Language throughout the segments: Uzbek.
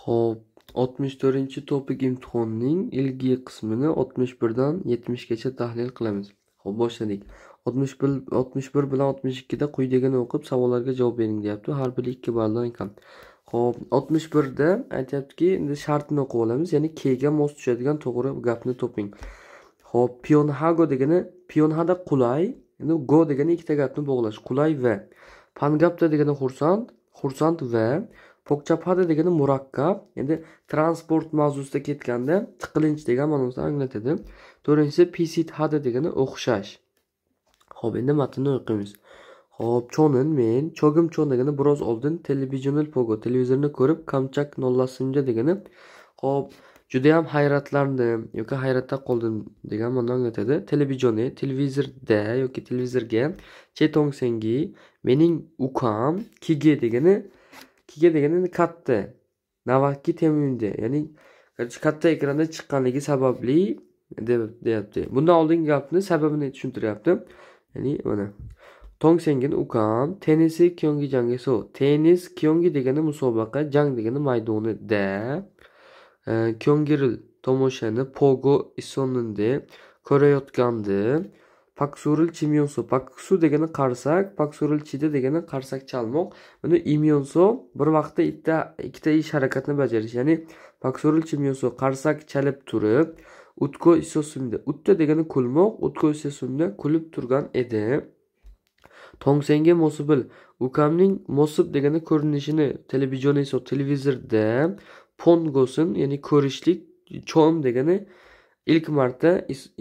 Xo'p, 64-topik imtihonning ilgi qismini 61 dan 70 gacha tahlil qilamiz. Xo'p, boshladik. 61 61 bilan 62 da quyidagini o'qib, savollarga javob bering deyapti. Har biri 2 balldan kam. Xo'p, 61 da aytayaptiki, endi shartni o'qib olamiz, ya'ni k ga mos tushadigan to'g'ri gapni toping. Xo'p, Pionhago degani Pionhada qulay, endi go degani ikkita gapni bog'lash, qulay va Pangapta degani xursand, xursand va 복잡하다 pokchapadi degani murakkab endi transport mavzusida ketganda tiqilinch degan ma'nosini anglatadi to'rtinchisi 하다 degani o'xshash ho'p endi matnni o'qiymiz ho'p cho'nin men chogim cho'n degani biroz oldin televidionel pogo televizorni ko'rib kamchak nollasimja degani ho'p judayam hayratlandim yoki hayratda qoldim degan ma'noni anglatadi televizione televizorda yoki televizorga chetongsengi mening ukam kige degani ikkiga degani endi katta navakki terminda ya'ni katta ekranda chiqqanligi sababli deb deyapti bundan oldingi gapni sababini tushuntiryapti ya'ni mana tongsengin ukam tennisi kyongi jangi so tennis kyongi degani musobaqa jang degani maydoni maydonida e, kyongiril tomoshani pogo isoninde ko'rayotgandi paksuril chimyonso paksu degani qarsak paksuril chida degani qarsak chalmoq buni imyonso bir vaqtda ikkita ikkita ish harakatni bajarish ya'ni paksuril chimyonso qarsak chalib turib utko isosumda utta degani kulmoq utko isosumda kulib turgan edi tongsenga mosibil ukamning mosib degani ko'rinishini televizionso televizorda pongosin ya'ni ko'rishlik chom degani ilk marta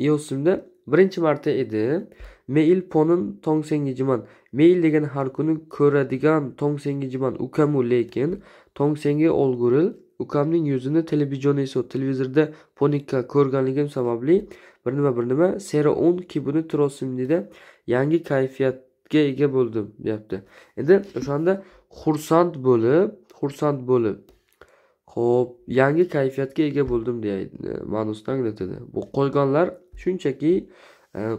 yosimda birinchi marta edi meil ponin sengijiman meil degani har kuni ko'radigan tong tongsengijiman ukamu lekin tong tongsengi olguril ukamning yuzini televidioneso televizorda ponikka ko'rganligim sababli bir nima bir nima sera o'n kibuni turosimnida yangi kayfiyatga ega bo'ldim deyapti endi o'shanda xursand bo'lib xursand bo'lib ho'p yangi kayfiyatga ega bo'ldim deydi ma'nosini anglatadi bu qolganlar shunchaki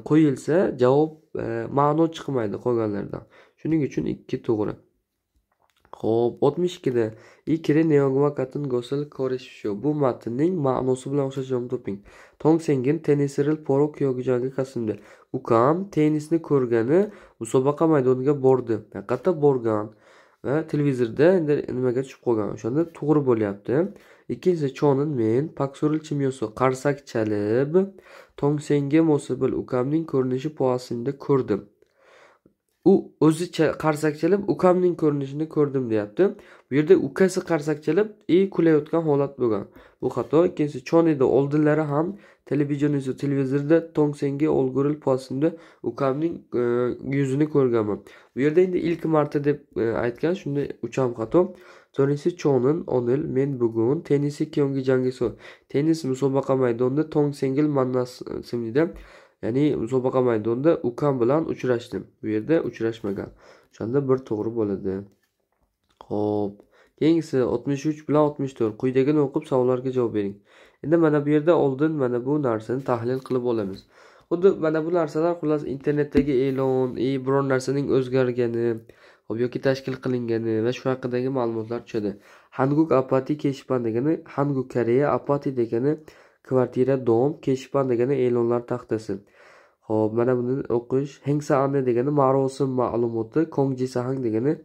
qo'yilsa javob e, ma'no chiqmaydi qolganlardan shuning uchun ikki to'g'ri ho'p oltmish ikkida ikri neogmakatun gosil koreshisho bu matnning ma'nosi bilan o'xshashini toping tong sengin tennisiril porok yogijonga kasimda ukam tennisni ko'rgani musobaqa maydoniga bordi haqiqatda borgan va televizorda nimaga tushib qolgan o'shanda to'g'ri bo'lyapti ikkinchisi chonin men paksuril chimyosu qarsak chalib tongsenge mo'sibil ukamning ko'rinishi poasinda ko'rdim u o'zi qarsak chalib ukamning ko'rinishini ko'rdim deyapti bu yerda ukasi qarsak chalib и kulayotgan holat bo'lgan bu xato ikkinchisi chon edi oldinlari ham televizion televizorda tongsenge olguril posimda ukamning e, yuzini ko'rganman bu yerda endi ilk marta deb e, aytgan shunda uch ham xato Jonisi Chonin O'Nil men bugun tennisda kiyongi jangi Tennis musobaqa maydonida tong singil mannas e, ya'ni musobaqa maydonida ukam bilan uchrashdim. Bu yerda uchrashmagan. O'shanda bir to'g'ri bo'ladi. Xo'p. Keyingisi 63 bilan 64. Quyidagini o'qib savollarga javob bering. Endi mana bu yerda oldin mana bu narsani tahlil qilib olamiz. Xuddi mana bu narsalar xullas internetdagi e'lon, e, biror narsaning o'zgargani, yoki tashkil qilingani va shu haqidagi ma'lumotlar tushadi hanguk apati keshpan degani hanguk koreya apati degani kvartira dom keshpan degani e'lonlar taxtasi ho'p mana buni o'qish hengsa ane degani marosim ma'lumoti kongjisahang degani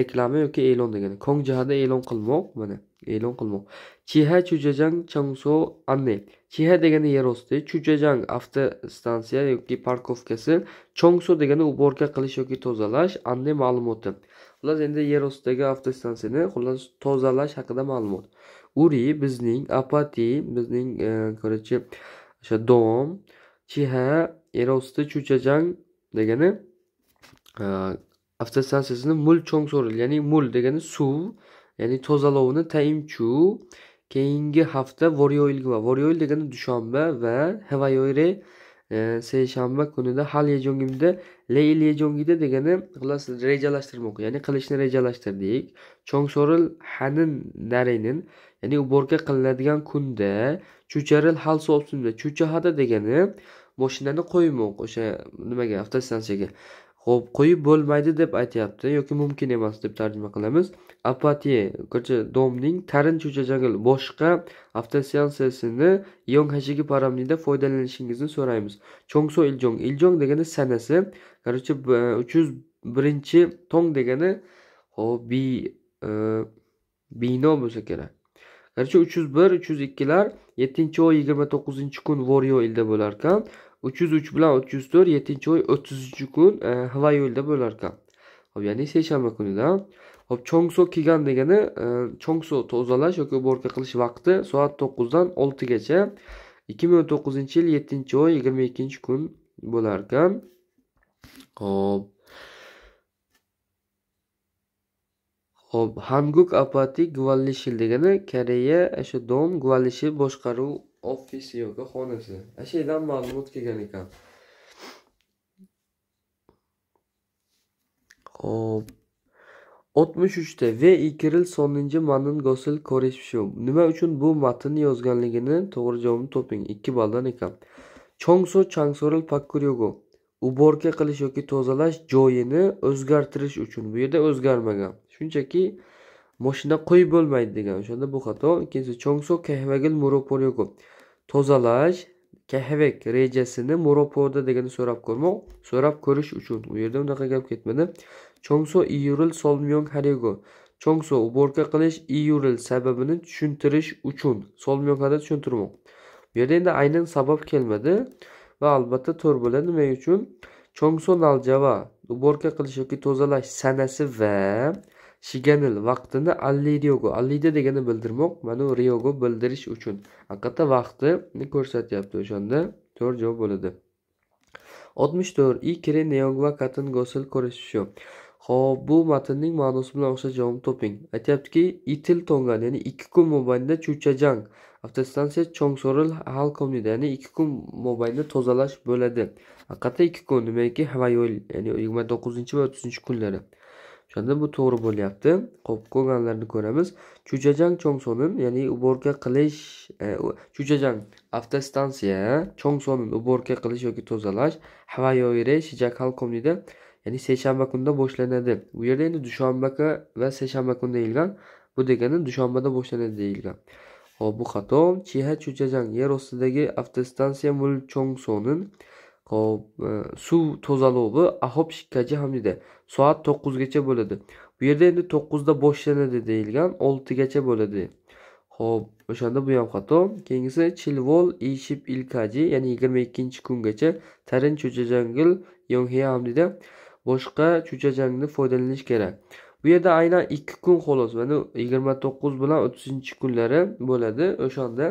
reklama yoki e'lon degani kongjihada e'lon qilmoq mana e'lon qilmoq chexa chujajang changso anne chiha degani yer osti chujajang avtostansiya yoki parkovkasi chongso degani uborka qilish yoki tozalash anne ma'lumoti xullas endi yer ostidagi avtostansiyani xullas tozalash haqida ma'lumot uri bizning apati bizning короче e, o'sha dom chiha yer osti chujajang degani e, avtostansiyasini mul chongso'ri ya'ni mul degani suv ya'ni tozalovini taimchu keyingi hafta voryoilga voryoil degani dushanba va havayoyre e, seshanba kunida hal yejongimda leil yejongida degani xullas rejalashtirmoq ya'ni qilishni rejalashtirdik chongsoril hanin narinin ya'ni uborka qilinadigan kunda chucharil hal sobsunda chuchahada degani moshinani qo'ymoq o'sha nimaga avtostansiyaga xo'p qo'yib bo'lmaydi deb aytyapti yoki mumkin emas deb tarjima qilamiz apatiya ko'cha domning tarin cho'chajangil boshqa avtosyansasini yong hashigi paramnida foydalanishingizni so'raymiz chongso iljong iljong degani sanasi короче uch yuz birinchi tong degani hop bi e, bino bo'lsa kerak короче uch yuz bir uch yuz ikkilar yettinchi oy yigirma to'qqizinchi kun voryo ilda bo'larkan uch yuz uch bilan uch yuz to'rt yettinchi oy o'ttizinchi kun e, hava yo'lda bo'larkan hop ya'ni seshanba kunida hop chongso kigan degani e, chongso tozalash yoki уборка qilish vaqti soat to'qqizdan oltigacha ikki ming o'n to'qqizinchi yil yettinchi oy yigirma ikkinchi kun bo'larkan hop hop hanguk apatik gvallishil degani koreya o'sha dom gvallishi boshqaruv ofisi yoki xonasi A shu yerdan ma'lumot kelgan ekan hop 63 uchta v ikiril kiril soninchi gosil koreshvishov nima uchun bu matnni yozganligini to'g'ri javobni toping ikki balldan ekan chongso changsoril pakuryogo uborka qilish yoki tozalash joyini o'zgartirish uchun bu yerda o'zgarmagan shunchaki moshina qo'yib bo'lmaydi degan o'shanda bu xato ikkinchisi chongso kahvagil muroporyoku tozalash kahvek rejasini Muroporda degani so'rab ko'rmoq so'rab ko'rish uchun u yerda unaqa gap ketmadi chongso iyuril solmyong haryego chongso uborka qilish iyuril sababini tushuntirish uchun solmyonhada tushuntirmoq bu yerda endi aynan sabab kelmadi va albatta to'r bo'ladi nima uchun chongso naljava uborka qilish yoki tozalash sanasi va shiganil vaqtini alliriogo allida degani bildirmoq mana riogo bildirish uchun haqiqatda vaqtini ko'rsatyapti o'shanda to'rt javob bo'ladi oltmish to'rt ikiri neong katin gosil ko'rishishu ho'p bu matnning ma'nosi bilan o'xshash javobni toping aytyaptiki itil tongan ya'ni ikki kun mobaynida chuchajang avtostansiya chongsoril halkomnida ya'ni ikki kun mobaynida tozalash bo'ladi haqiqatda ikki kun nimaiki havayo'l ya'ni yigirma to'qqizinchi va o'ttizinchi kunlari Şu anda bu to'g'ri yaptı. qo'lganlarni ko'ramiz chujajang chongsonun ya'ni uborka qilish e, chujajang avtostansiya chongsonun uborka qilish yoki tozalash havayoire shijakal komnida ya'ni seshanba kunida boshlanadi bu yerda endi dushanbaga va seshanba kun deyilgan bu degani dushanbada boshlanadi deyilgan hop bu xato chiha chujajang yer ostidagi avtostansiya mul chongsonin hop e, suv to'zalovi Ahob Shikkachi Hamida soat 9 gacha bo'ladi. Bu yerda endi 9 da boshlanadi deyilgan, 6 gacha bo'ladi. ho'p o'shanda bu ham xato. Keyingisi Chilvol Ishib Ilkaji, ya'ni 22-kungacha Tarin Cho'chajangil Yonghe Hamida boshqa cho'chajangni foydalanish kerak. Bu yerda aynan 2 kun xolos, mana 29 bilan 30-kunlari bo'ladi. O'shanda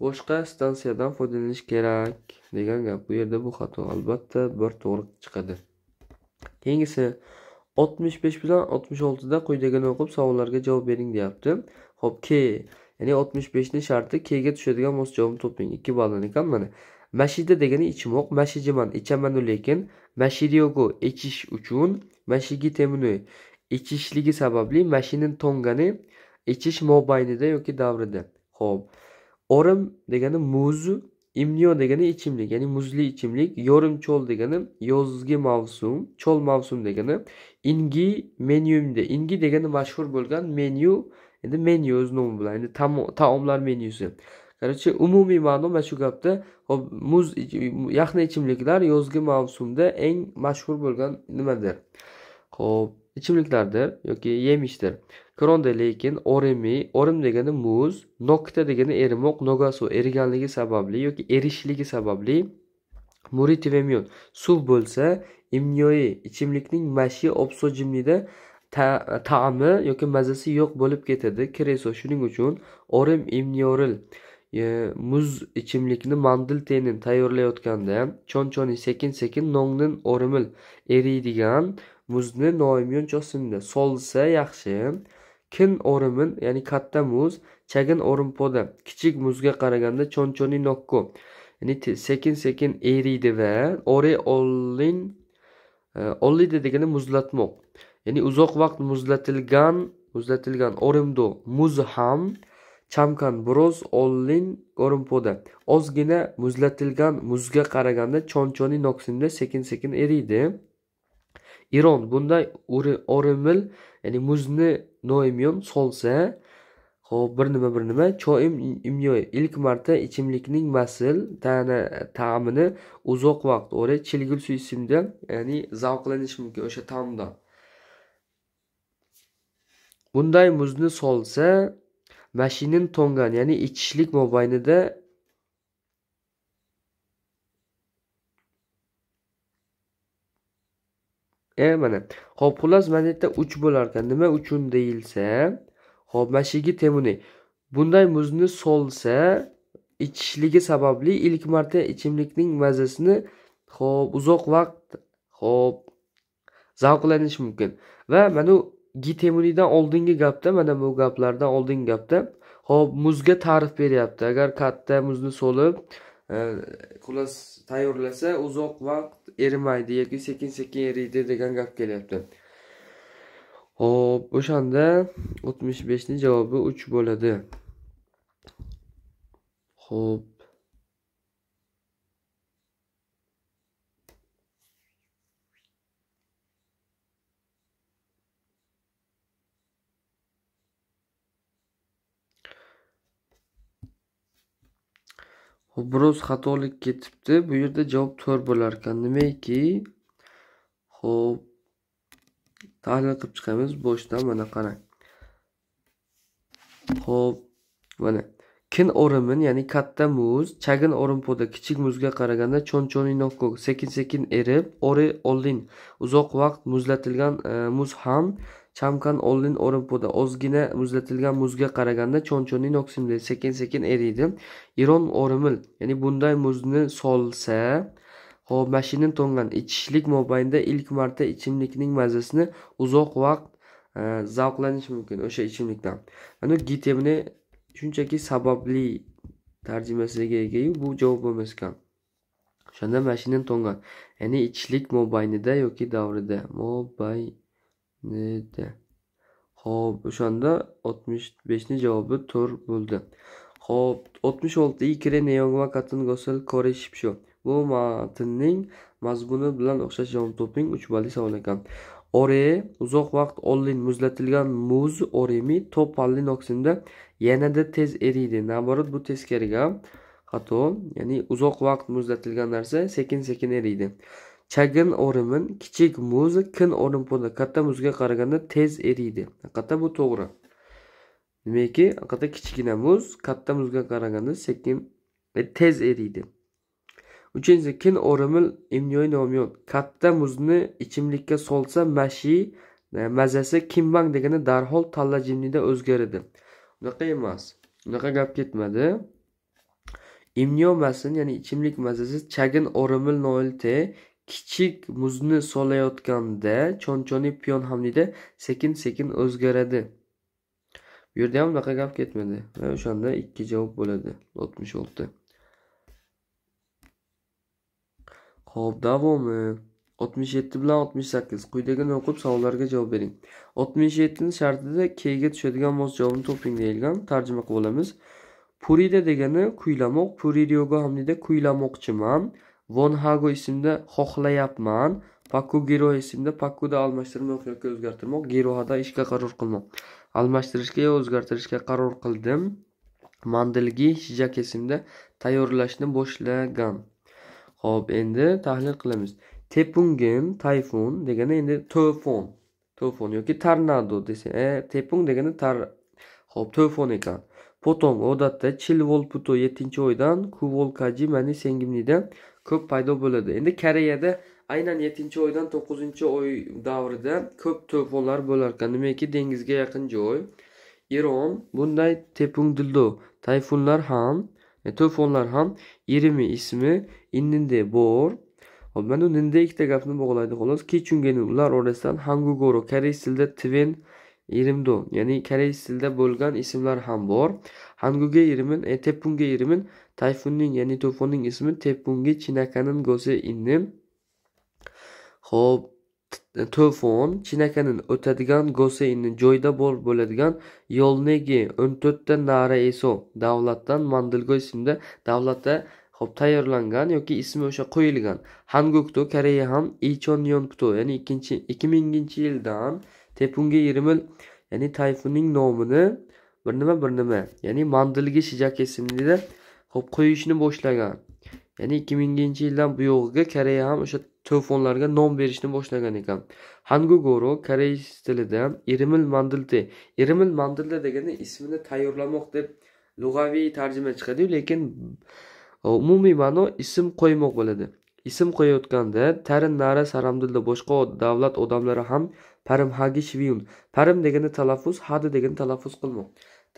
boshqa stansiyadan foydalanish kerak degan gap bu yerda bu xato albatta bir to'g'ri chiqadi keyingisi oltmish besh bilan oltmish oltida quyidagini o'qib savollarga javob bering deyapti ho'p k ya'ni oltmish beshni sharti kga tushadigan mos javobni toping ikki balldan ekan mana mashida degani ichmoq mashijiman ichamanu lekin mashiryogo ichish uchun mashigi temunu ichishligi sababli mashinin tongani ichish mobaynida yoki davrida ho'p orim degani muzu imnio degani ichimlik ya'ni muzli ichimlik yo'rim cho'l degani yozgi mavsum cho'l mavsum degani ingi menyumda ingi degani mashhur bo'lgan menyu endi menyu o'z nomi bilan endi taomlar menyusi короче umumiy ma'no mana shu gapda hop muz yaxna ichimliklar yozgi mavsumda eng mashhur bo'lgan nimadir ho'p ichimliklardir yoki yemishdir Ko'ronde lekin orimi, orim degani muz, nokta degani erimoq, nogasu eriganligi sababli yoki erishligi sababli muritivemyon suv bo'lsa, imnyoi ichimlikning mashi obsojimnida ta'mi ta yoki mazasi yo'q bo'lib ketadi. Kreso shuning uchun orim imnyoril muz ichimlikni mandil tenin tayyorlayotganda chonchoni sekin sekin nonnin o'rimil eriydigan muzni noimyon chosinda solsa yaxshi Kin o'rimin, ya'ni katta muz, chagin o'rim poda, kichik muzga qaraganda chonchoni nokko. Ya'ni sekin-sekin eriydi va ore olin olida degani muzlatmoq. Ya'ni uzoq vaqt muzlatilgan, muzlatilgan o'rimdo muz ham chamkan biroz olin poda Ozgina muzlatilgan muzga qaraganda chonchoni noksinda sekin-sekin eriydi. Iron bunday o'rimil ya'ni muzni noimyon solsa ho'p bir nima bir nima choim imyoy ilk marta ichimlikning masl ta'na ta'mini uzoq vaqt o'ra chilgul suysimda ya'ni zavqlanish mumkin o'sha tamdan bunday muzni solsa mashinin tongan ya'ni ichishlik mobaynida e mana ho'p xullas mana bu yerda uch bo'lar ekan nima uchun deyilsa ho'p mana shu yerga temuniy bunday muzni solsa ichishligi sababli ilk marta ichimlikning mazasini ho'p uzoq vaqt ho'p zavqlanish mumkin va mana bu gitemuniydan oldingi gapda mana bu gaplardan oldingi gapda ho'p muzga ta'rif beryapti agar katta muzni so'lib Э, xullas tayyorlasa uzoq vaqt erimaydi yoki sekin sekin eriydi degan gap kelyapti ho'p o'shanda o'tmish beshni javobi uch bo'ladi ho'p Biroz xatolik ketibdi. Bu yerda javob 4 bo'lar ekan. Nimaiki? Xo'p. Tahlil qilib chiqamiz boshdan mana qarang. Xo'p, mana kin o'rimin ya'ni katta muz chagin o'rim poda kichik muzga qaraganda cho'nchoninoko sekin sekin erib ori oldin uzoq vaqt muzlatilgan e, muz ham Chavkan oldin Olimpoda ozgina muzlatilgan muzga qaraganda chonchonning oksimligi sekin-sekin eriydi. iron orimil, ya'ni bunday muzni solsa, hop mashinin to'ngan ichishlik mobaynida ilk marta ichimlikning mazasini uzoq vaqt e, zavqlanish mumkin o'sha ichimlikdan. Mana gitemni shunchaki sababli tarjimasiga ega bu javob bo'lmas ekan. O'shanda mashinin to'ngan, ya'ni ichishlik mobaynida yoki davrida mobay neydi ho'p o'shanda oltmish beshni javobi to'rt bo'ldi ho'p oltmish olti ikre neyongma bu matnning mazmuni bilan o'xshash javob toping uch balli savol ekan ore uzoq vaqt oldin muzlatilgan muz oremi topalli noksinda yanada tez eriydi наоборот bu teskariga xato ya'ni uzoq vaqt muzlatilgan narsa sekin sekin eriydi chagin o'rimin kichik muzi kin o'rim bo'ladi katta muzga qaraganda tez eriydi haqiqatda bu to'g'ri nimaki haqiqatda kichkina muz katta muzga qaraganda sekin e, tez eriydi uchinchisi kin o'rimil katta muzni ichimlikka solsa mashi e, mazasi kimbang degani darhol talla jimnida o'zgaradi unaqa emas unaqa gap ketmadi imnyo masin ya'ni ichimlik mazasi chagin o'rimil noilte kichik muzni solayotganda chonchoniy piyon hamlida sekin sekin o'zgaradi bu yerda ham bunaqa gap ketmadi va o'shanda ikki javob bo'ladi oltmish olti ho'p davomi oltmish yetti bilan oltmish sakkiz quyidagini o'qib savollarga javob bering oltmish yettini shartida keyga tushadigan mos javobini toping deyilgan tarjima qilib olamiz purida degani kuylamoq puridiyoga hamlida kuylamoqchiman Von Hago ismida xohlayapman. Paku Giro ismida Pakuda almashtirmoq yoki o'zgartirmoq, Girohada ishga qaror qilmoq. Almashtirishga yo o'zgartirishga qaror qildim. Mandelgi Shijak ismida tayyorlashni boshlagan. Xo'p, endi tahlil qilamiz. Tepungin tayfun degani endi to'fon. To'fon yoki tornado desa, e, tepung degani tar Xo'p, to'fon ekan. Potom odatda 4 volputo 7-oydan Kuvolkaji mani sengimlida ko'p paydo bo'ladi endi koreyada aynan yettinchi oydan to'qqizinchi oy davrida ko'p to'fonlar bo'larkan nimaiki dengizga yaqin joy eron bunday tepungdildo tayfunlar ham e, to'fonlar ham yerimi ismi inninde bor mana bu ninde ikkita gapni bog'laydi xolos kechungeni ular orasidan hangugoro koreys tilida tven 이름도 ya'ni koreys tilida bo'lgan ismlar ham bor hanguga irimin e, tepunga 이름은 tayfunning ya'ni to'fonning ismi tepunga chinakanin go'si inni ho'p to'fon chinakanin o'tadigan inni joyda bor bo'ladigan yo'lnegi o'n to'rtta nara eso davlatdan mandilgo ismda davlatda hop tayyorlangan yoki ismi o'sha qo'yilgan hangukto koreya ham ichonyonkto ya'ni ikkinchi ikki minginchi yildan tepunga yerimil ya'ni tayfunning nomini bir nima bir nima ya'ni mandilga shijak ismlida hop qo'yishni boshlagan ya'ni ikki minginchi yildan buyog'iga koreya ham o'sha to'fonlarga nom berishni boshlagan ekan hangugoro koreys tilida irimil mandilte irimil mandilda degani ismini tayyorlamoq deb lug'aviy tarjima chiqadiyu lekin e, umumiy ma'no ism qo'ymoq bo'ladi ism qo'yayotganda tarin nara saramdilda boshqa davlat odamlari ham parim hagishviyun parim degani talaffuz hadi degani talaffuz qilmoq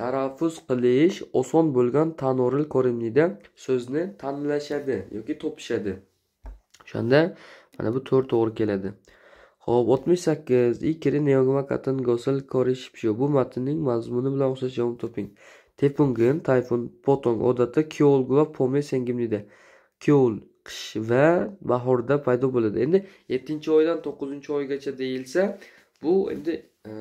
talaffuz qilish oson bo'lgan tanoril ko'rinida so'zni tanlashadi yoki topishadi o'shanda mana bu to'rt to'g'ri keladi ho'p oltmish sakkiz ikiri gosil gosl korishpsho bu matnning mazmuni bilan o'xshash javob toping tepungin tayfun potong odatda va pome sengimnida kiyol qish va bahorda paydo bo'ladi endi yettinchi oydan to'qqizinchi oygacha deyilsa bu endi e,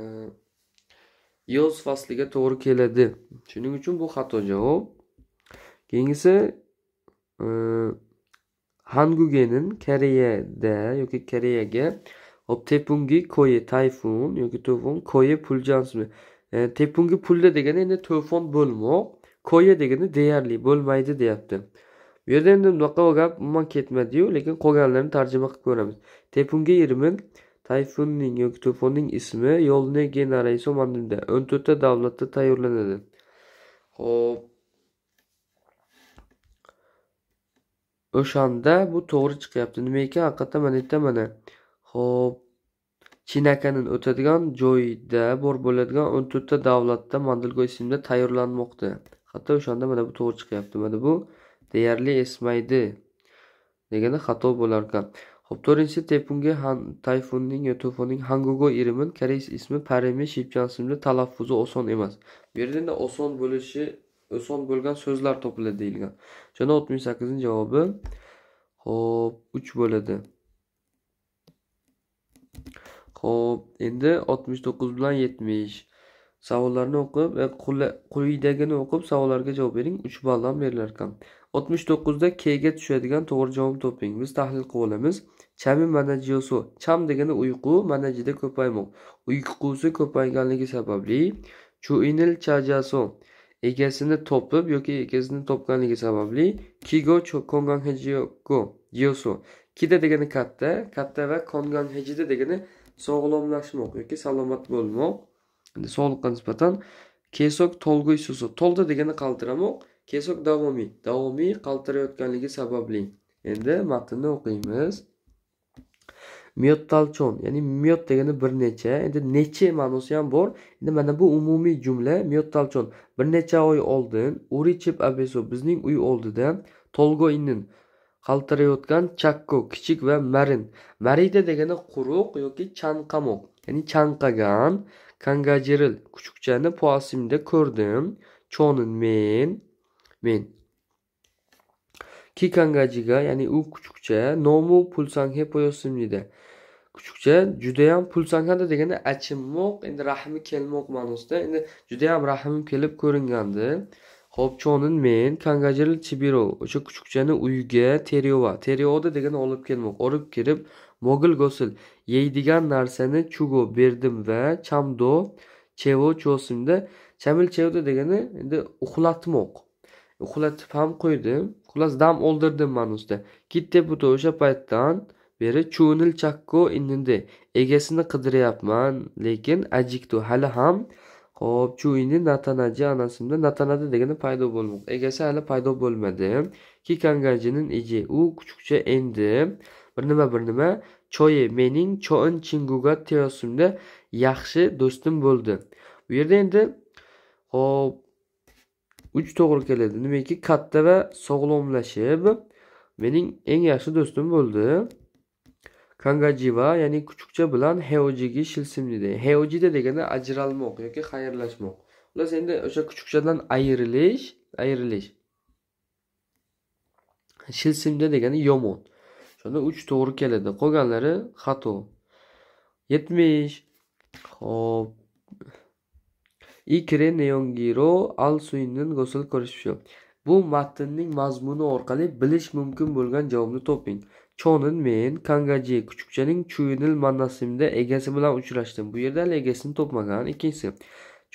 yoz fasliga to'g'ri keladi shuning uchun bu xato javob keyingisi e, hangugenin koreyada yoki koreyaga tepungi koyi tayfun yoki to'fon koyi puljansmi e, tepungi pulda degani endi to'fon bo'lmoq koya degani deyarli bo'lmaydi deyapti bu yerda endi bunaqa gap umuman ketmadiyu lekin qolganlarini tarjima qilib ko'ramiz tepungi irmin Tayfunning yoki to'fonning ismi yo'lni Genarayiso Madinda». O'n to'rtta davlatda tayyorlanadi. Xo'p. O'shanda bu to'g'ri chiqyapti. Nima ekan? Haqiqatda mana yerda mana. Xo'p. Chinakanin o'tadigan joyda bor bo'ladigan 14 to'rtta davlatda Mandelgo ismda tayyorlanmoqda. Hatto o'shanda mana bu to'g'ri chiqyapti. Mana bu deyarli esmaydi. degani xato bo'larkan Хоб, вторинчи тепунга тayfunning to'fonning Hangugo erimin koreys ismi Parime shipchansimi talaffuzi oson emas. Bu yerda oson bo'lishi oson bo'lgan so'zlar topiladi deyilgan. Jana 68 javobi hop 3 bo'ladi. Xo'p, endi 69 bilan 70 savollarni o'qib, e, quyidagini o'qib, savollarga javob bering. 3 balldan berilar ekan. 69 da kga tushadigan to'g'ri javob toping biz tahlil qilib olamiz chami manajiyosu cham degani uyqu manajida ko'paymoq uyqusi ko'payganligi sababli chuinil chajaso egasini topib yoki egasini topganligi sababli kigo hejiyoku. yosu kida degani katta katta va konganhejida degani sog'lomlashmoq yoki salomat bo'lmoq sog'liqqa nisbatan kesok tolgu susi tolda degani qaltiramoq kesuk davomiy davomiy qaltirayotganligi sababli endi matnni o'qiymiz miyottalchon ya'ni miyot degani bir necha endi necha ma'nosi ham bor endi mana bu umumiy jumla miyottalchon bir necha oy oldin urichib abeso bizning uy oldida tolgo qaltirayotgan chakko kichik va marin marida degani quruq yoki chanqamoq ya'ni chanqagan kangajiril kuchukchani poasimda ko'rdim chonin men men kikangajiga ya'ni u kuchukcha nomu pulsanghe poyosimnida kuchukcha judayam pulsanghada deganda achinmoq endi rahmi kelmoq ma'nosida endi judayam rahmim kelib ko'ringandi ho'p chonin men kangajil chibiro o'sha kuchukchani uyiga teriova teriyovda degani olib kelmoq olib kirib mogil gosil yeydigan narsani chugo berdim va chamdo chevo chosimda chamil chevda degani endi uxlatmoq uxlatib ham qo'ydim xullas dam oldirdim manusda kit deputi o'sha paytdan beri cho'nil chakko inindi egasini qidiryapman lekin ajiktu hali ham ho'p chuini natanaji anasimda natanada degani paydo bo'lmoq egasi hali paydo bo'lmadi kikangajinin iji u kuchukcha endi bir nima bir nima choyi mening choin chinguga teosimda yaxshi do'stim bo'ldi bu yerda endi ho'p uch to'g'ri keladi nimaki katta va sog'lomlashib mening eng yaxshi do'stim bo'ldi kangajiva ya'ni kuchukcha bilan heojigi shilsimnide heojida degani ajralmoq yoki xayrlashmoq xullas endi o'sha kuchukchadan ayrilish ayrilish shilsimda degani yomon o'shanda uch to'g'ri keladi qolganlari xato yetmish ho'p i Neongiro al suyundan gosul korishu. bu matnning mazmuni orqali bilish mumkin bo'lgan javobni toping Chonun men kangaji kuchukchaning chuyinil mannasimda egasi bilan uchrashdim bu yerda hali egasini topmagan ikkinchisi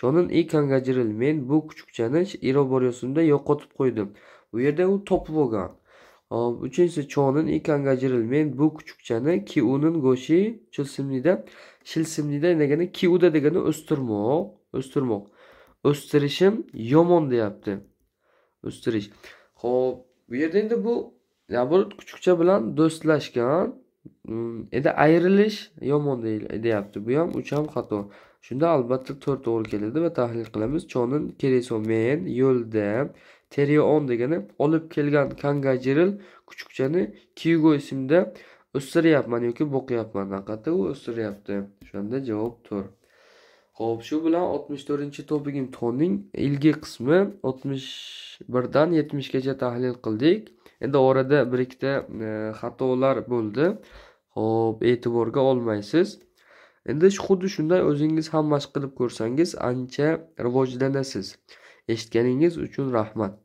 Chonun i kangajiril men bu kuchukchani iroboryosimda yo'qotib qo'ydim bu yerda u topib olgan hop uchinchisi chonin i kangajiril men bu kuchukchani kiunin go'shi shilsimnida shilsimnida degani kiuda degani o'stirmoq o'stirmoq o'stirishim yomon deyapti o'stirish ho'p bu yerda endi bu наоборот kuchukcha bilan do'stlashgan mm, endi ayrilish yomon deyapti bu ham uch ham xato shunda albatta to'rt to'g'ri keladi va tahlil qilamiz chonin kereso men yo'lda terion degani olib kelgan kangajiril kuchukchani kigo ismda o'stiryapman yoki boqyapman haqiqatda u o'stiryapti o'shanda javob to'rt ho'p shu bilan oltmish to'rtinchi topigim toning ilgi qismi oltmish birdan yetmishgacha tahlil qildik endi orada bir ikkita e, xatolar bo'ldi ho'p e'tiborga olmaysiz endi xuddi shunday o'zingiz ham mashq qilib ko'rsangiz ancha rivojlanasiz eshitganingiz uchun rahmat